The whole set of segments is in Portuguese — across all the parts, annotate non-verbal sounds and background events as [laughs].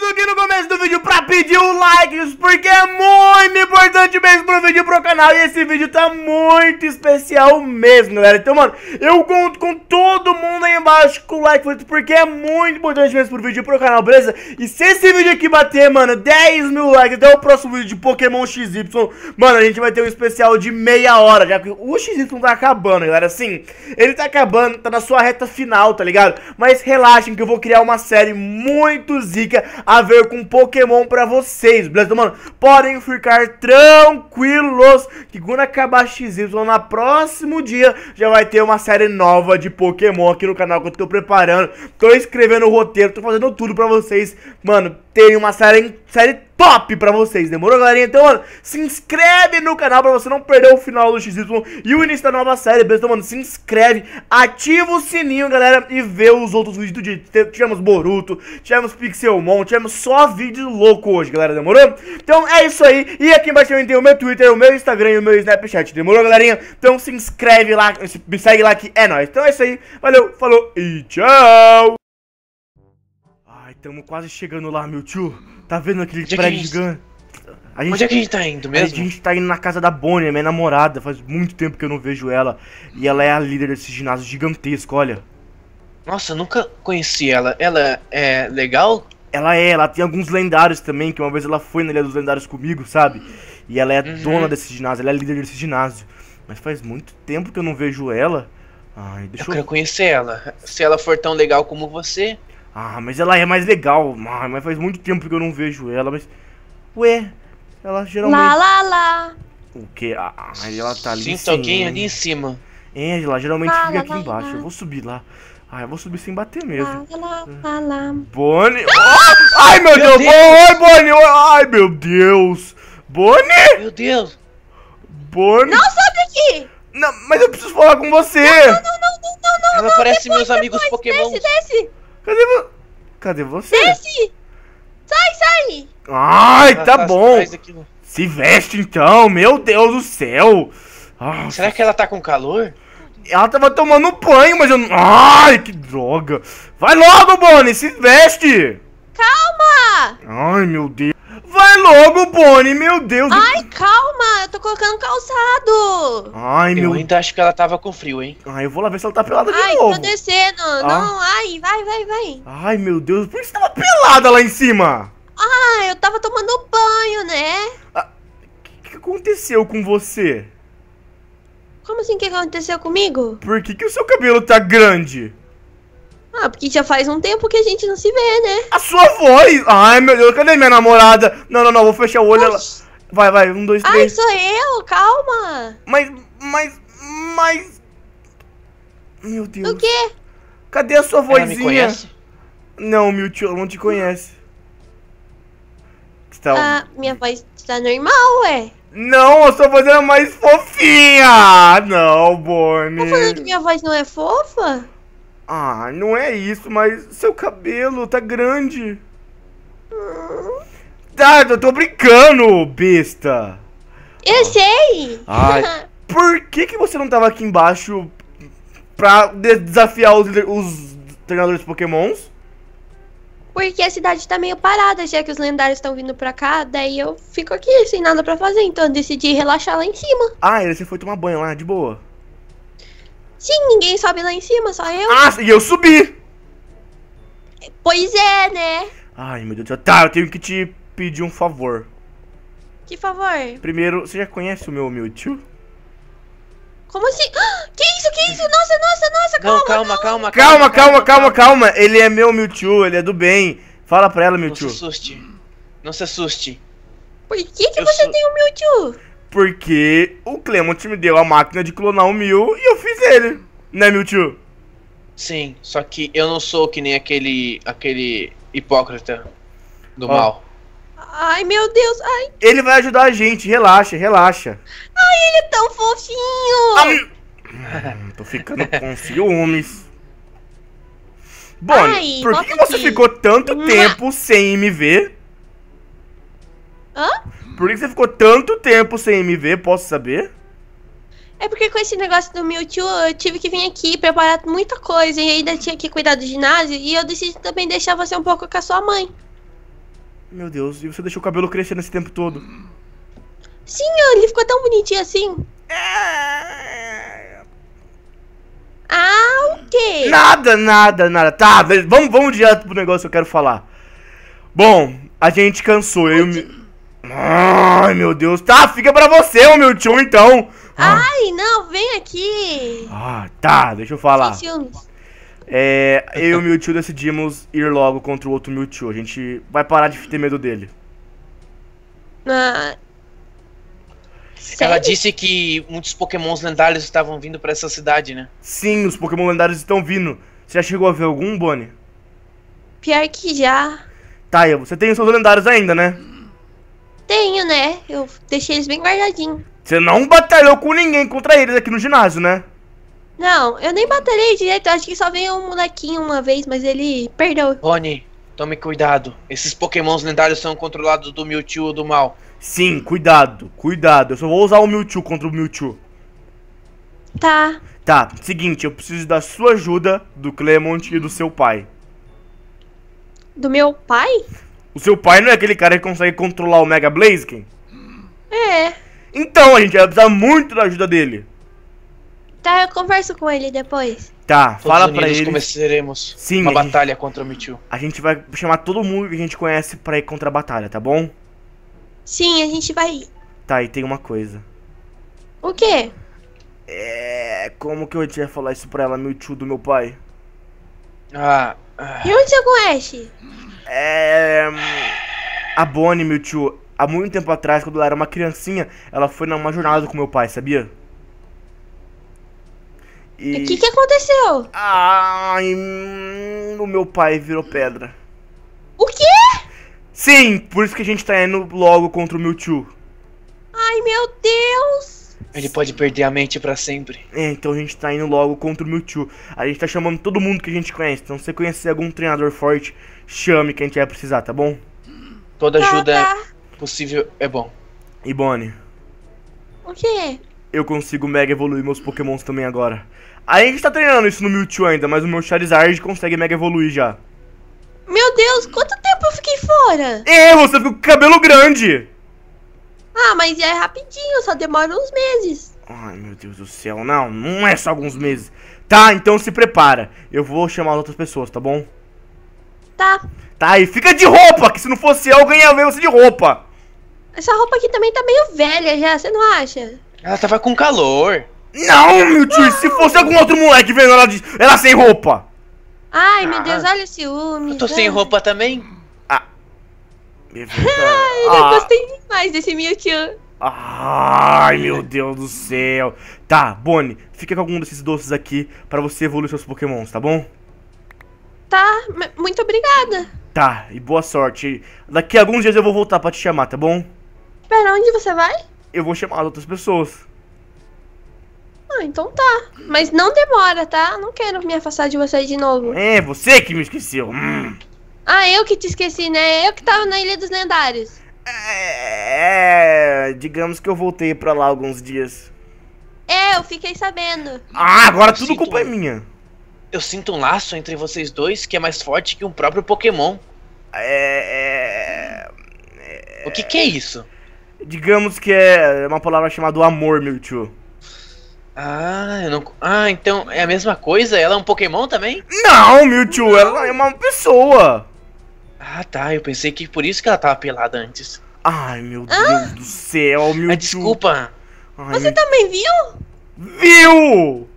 eu aqui no começo do vídeo pra pedir o like, porque é muito importante mesmo pro vídeo pro canal. E esse vídeo tá muito especial mesmo, galera. Então, mano, eu conto com todo mundo aí embaixo com o like, porque é muito importante mesmo pro vídeo pro canal, beleza? E se esse vídeo aqui bater, mano, 10 mil likes até o próximo vídeo de Pokémon XY, mano, a gente vai ter um especial de meia hora, já que o XY tá acabando, galera. sim ele tá acabando, tá na sua reta final, tá ligado? Mas relaxem que eu vou criar uma série muito zica a ver com Pokémon pra pra vocês, beleza? Então, mano, podem ficar tranquilos que quando acabar XY na próximo dia já vai ter uma série nova de Pokémon aqui no canal que eu tô preparando. Tô escrevendo o roteiro, tô fazendo tudo pra vocês, mano terem uma série, série top pra vocês, demorou, galerinha? Então, mano, se inscreve no canal pra você não perder o final do XY e o início da nova série, beleza? Então, mano, se inscreve, ativa o sininho, galera, e vê os outros vídeos do dia. Tivemos Boruto, tivemos Pixelmon, tivemos só vídeo louco hoje, galera, demorou? Então, é isso aí, e aqui embaixo também tem o meu Twitter, o meu Instagram e o meu Snapchat, demorou, galerinha? Então, se inscreve lá, me segue lá que é nóis. Então, é isso aí, valeu, falou e tchau! Ai, tamo quase chegando lá, meu tio. Tá vendo aquele Onde é prédio é gigante? A gente, Onde é que a gente tá indo mesmo? A gente tá indo na casa da Bonnie, minha namorada. Faz muito tempo que eu não vejo ela. E ela é a líder desse ginásio gigantesco, olha. Nossa, nunca conheci ela. Ela é legal? Ela é, ela tem alguns lendários também, que uma vez ela foi na Ilha dos Lendários comigo, sabe? E ela é uhum. dona desse ginásio, ela é líder desse ginásio. Mas faz muito tempo que eu não vejo ela. Ai, deixa eu. Eu quero conhecer ela. Se ela for tão legal como você. Ah, mas ela é mais legal. Ah, mas faz muito tempo que eu não vejo ela, mas. Ué, ela geralmente. Lá, lá, lá. O que? Ah, ah ela tá ali. Sim, alguém ali em cima. É, ela geralmente lá, fica lá, aqui lá, embaixo. Eu vou subir lá. Ah, eu vou subir sem bater mesmo. Lá, Bonnie. Oh! Ah! Ai, meu, meu Deus! Deus. Oi, Bonnie! Ai, meu Deus! Bonnie! Meu Deus! Bonnie! Não sai daqui! Não, mas eu preciso falar com você! Não, não, não, não, não, não! Ela não, parece depois, meus amigos depois, Pokémon. Desce, desce! Cadê, Cadê você? Desce! Sai, sai! Ai, tá, tá, tá bom! Se veste então, meu Deus do céu! Ah, Será que ela tá com calor? Ela tava tomando banho, mas eu não. Ai, que droga! Vai logo, Bonnie! Se veste! Calma! Ai, meu Deus! vai logo, Bonnie, meu Deus. Ai, calma, eu tô colocando calçado. Ai, meu... Eu ainda acho que ela tava com frio, hein. Ai, eu vou lá ver se ela tá pelada ai, de novo. Ai, tô descendo. Ah. Não, ai, vai, vai, vai. Ai, meu Deus, por que você tava pelada lá em cima? Ah, eu tava tomando banho, né? O ah, que, que aconteceu com você? Como assim que aconteceu comigo? Por que, que o seu cabelo tá grande? Ah, porque já faz um tempo que a gente não se vê, né? A sua voz! Ai, meu Deus, cadê minha namorada? Não, não, não, vou fechar o olho. Ela... Vai, vai, um, dois, três. Ai, sou eu, calma! Mas, mas, mas. Meu Deus. O quê? Cadê a sua vozinha? Não, Mewtwo, ela não te conhece. Está... Ah, minha voz está normal, ué. Não, a sua voz era é mais fofinha! Não, Bonnie. Tá falando que minha voz não é fofa? Ah, não é isso, mas seu cabelo tá grande. Tá, eu tô brincando, besta. Eu ah. sei. Ai, [laughs] por que, que você não tava aqui embaixo pra desafiar os, os treinadores Pokémons? Porque a cidade tá meio parada, já que os lendários estão vindo pra cá, daí eu fico aqui sem nada pra fazer, então eu decidi relaxar lá em cima. Ah, e você foi tomar banho lá, de boa? Sim, ninguém sobe lá em cima, só eu. Ah, e eu subi! Pois é, né? Ai, meu Deus do céu. Tá, eu tenho que te pedir um favor. Que favor? Primeiro, você já conhece o meu Mewtwo? Como assim? [gasps] Que isso, que isso? Nossa, nossa, nossa, calma, Não, calma, calma, calma, calma, calma, calma, calma. Ele é meu Mewtwo, ele é do bem. Fala pra ela, Mewtwo. Não se assuste. Não se assuste. Por que, que você sou... tem o Mewtwo? Porque o Clement me deu a máquina de clonar o Mew e eu fiz dele, né, Mewtwo? Sim, só que eu não sou que nem aquele aquele hipócrita do oh. mal. Ai, meu Deus, ai. Ele vai ajudar a gente, relaxa, relaxa. Ai, ele é tão fofinho. Ai. Hum, tô ficando com [laughs] ciúmes. Bonnie, ai, por que você aqui. ficou tanto tempo sem me ver? Hã? Por que você ficou tanto tempo sem me ver, posso saber? É porque com esse negócio do Mewtwo, eu tive que vir aqui preparar muita coisa e ainda tinha que cuidar do ginásio e eu decidi também deixar você um pouco com a sua mãe. Meu Deus, e você deixou o cabelo crescer nesse tempo todo? Sim, ele ficou tão bonitinho assim. É. Ah, o quê? Nada, nada, nada. Tá, vamos, vamos direto pro negócio que eu quero falar. Bom, a gente cansou. Eu... Ai, meu Deus. Tá, fica pra você, o meu tio, então. Ah. Ai, não, vem aqui. Ah, tá, deixa eu falar. É, eu e o Mewtwo decidimos ir logo contra o outro Mewtwo. A gente vai parar de ter medo dele. Ah, Ela disse que muitos pokémons lendários estavam vindo para essa cidade, né? Sim, os pokémon lendários estão vindo. Você já chegou a ver algum, Bonnie? Pior que já. Taia, tá, você tem os seus lendários ainda, né? Tenho, né? Eu deixei eles bem guardadinhos. Você não batalhou com ninguém contra eles aqui no ginásio, né? Não, eu nem batalhei direito. Acho que só veio um molequinho uma vez, mas ele perdeu. Rony, tome cuidado. Esses pokémons lendários são controlados do Mewtwo ou do mal. Sim, cuidado, cuidado. Eu só vou usar o Mewtwo contra o Mewtwo. Tá. Tá, seguinte, eu preciso da sua ajuda, do Clement e do seu pai. Do meu pai? O seu pai não é aquele cara que consegue controlar o Mega Blaziken? É. Então, a gente vai precisar muito da ajuda dele. Tá, eu converso com ele depois. Tá, fala para ele. começaremos Sim, uma batalha gente, contra o Mewtwo. A gente vai chamar todo mundo que a gente conhece pra ir contra a batalha, tá bom? Sim, a gente vai. Tá, e tem uma coisa. O quê? É. Como que eu tinha falar isso pra ela, Mewtwo do meu pai? Ah. ah. E onde você conhece? É. A Bonnie, Mewtwo. Há muito tempo atrás, quando ela era uma criancinha, ela foi numa jornada com meu pai, sabia? E o que, que aconteceu? Ai, o meu pai virou pedra. O quê? Sim, por isso que a gente tá indo logo contra o Mewtwo. Ai, meu Deus! Ele pode perder a mente para sempre. É, então a gente tá indo logo contra o Mewtwo. A gente tá chamando todo mundo que a gente conhece. Então se você conhecer algum treinador forte, chame que a gente vai precisar, tá bom? Toda tá, ajuda... Tá, tá possível é bom. E Bonnie? O quê? Eu consigo mega evoluir meus pokémons também agora. A gente tá treinando isso no Mewtwo ainda, mas o meu Charizard consegue mega evoluir já. Meu Deus, quanto tempo eu fiquei fora? É, você ficou com cabelo grande! Ah, mas é rapidinho, só demora uns meses. Ai, meu Deus do céu, não, não é só alguns meses. Tá, então se prepara. Eu vou chamar as outras pessoas, tá bom? Tá. Tá, e fica de roupa, que se não fosse eu, eu ganhava você de roupa. Essa roupa aqui também tá meio velha já, você não acha? Ela tava com calor. Não, meu tio, se fosse algum outro moleque vendo ela, ela sem roupa. Ai, meu ah. Deus, olha o ciúme. Eu tô sem roupa também? Ah. É [laughs] Ai, eu ah. gostei demais desse Mewtwo. Ai, meu Deus do céu. Tá, Bonnie, fica com algum desses doces aqui para você evoluir seus pokémons, tá bom? Tá, muito obrigada. Tá, e boa sorte. Daqui a alguns dias eu vou voltar para te chamar, tá bom? Pera, onde você vai? Eu vou chamar outras pessoas. Ah, então tá. Mas não demora, tá? Não quero me afastar de você de novo. É, você que me esqueceu. Hum. Ah, eu que te esqueci, né? Eu que tava na Ilha dos Lendários. É, digamos que eu voltei pra lá alguns dias. É, eu fiquei sabendo. Ah, agora eu tudo culpa um... é minha. Eu sinto um laço entre vocês dois que é mais forte que um próprio Pokémon. É. é... é o que, que é isso? digamos que é uma palavra chamada amor, Mewtwo. Ah, eu não. Ah, então é a mesma coisa? Ela é um Pokémon também? Não, Mewtwo, não. ela é uma pessoa. Ah, tá. Eu pensei que por isso que ela tava pelada antes. Ai, meu ah? Deus do céu, Mewtwo. Ah, desculpa. Ai, Você meu... também viu? Viu!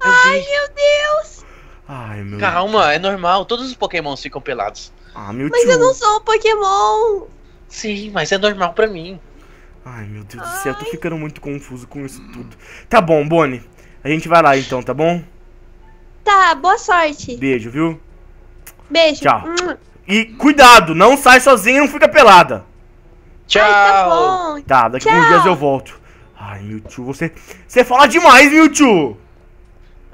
Ai, meu Deus! Ai, meu Calma, é normal. Todos os Pokémon ficam pelados. Ah, Mewtwo. Mas eu não sou um Pokémon. Sim, mas é normal pra mim. Ai, meu Deus Ai. do céu, tô ficando muito confuso com isso tudo. Tá bom, Bonnie. A gente vai lá então, tá bom? Tá, boa sorte. Beijo, viu? Beijo. Tchau. Hum. E cuidado, não sai sozinha e não fica pelada. Tchau. Ai, tá bom. Tá, daqui uns dias eu volto. Ai, Mewtwo, você. Você fala demais, Mewtwo!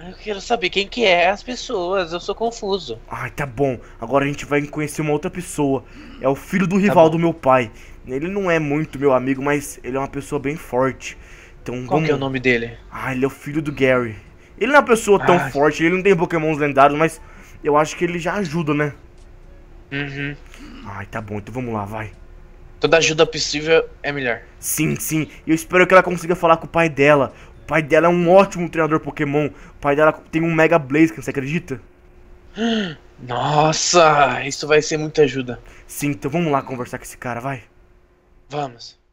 Eu quero saber quem que é as pessoas, eu sou confuso. Ai, tá bom. Agora a gente vai conhecer uma outra pessoa. É o filho do tá rival tá do meu pai. Ele não é muito meu amigo, mas ele é uma pessoa bem forte. Então, Qual vamos... que é o nome dele? Ah, ele é o filho do Gary. Ele não é uma pessoa tão ah, forte, ele não tem pokémons lendários, mas eu acho que ele já ajuda, né? Uhum. Ai, tá bom, então vamos lá, vai. Toda ajuda possível é melhor. Sim, sim. E eu espero que ela consiga falar com o pai dela pai dela é um ótimo treinador Pokémon. O pai dela tem um Mega Blaziken, você acredita? Nossa, isso vai ser muita ajuda. Sim, então vamos lá conversar com esse cara, vai. Vamos.